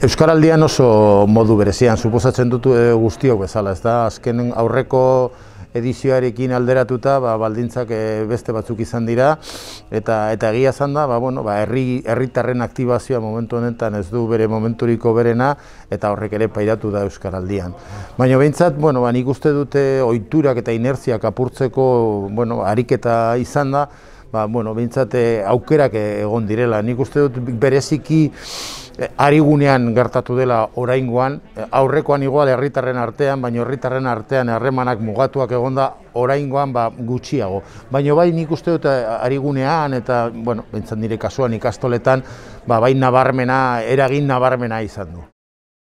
Euskaraldian oso modu berezian, suposatzen dutu eh, guztiok bezala, ez da, azken aurreko edizioarekin alderatuta, ba, baldintzak eh, beste batzuk izan dira, eta eta egia zan da, ba, bueno, ba, herri, herritarren aktibazioa momentu honetan ez du bere momenturiko berena, eta horrek ere pairatu da Euskaraldian. Baina behintzat, bueno, ba, nik uste dute eh, oiturak eta inertziak apurtzeko bueno, ariketa izan da, ba, bueno, behintzat aukerak egon direla. Nik uste dut bereziki Arigunean gertatu dela oraingoan, aurrekoan igual herritarren artean, baina herritarren artean erremanak mugatuak egonda oraingoan, ba gutxiago. Baino bai nik uste dut eh, arigunean eta bueno, pentsan nire kasuan ikastoletan, ba bai nabarmena, eragin nabarmena izan du.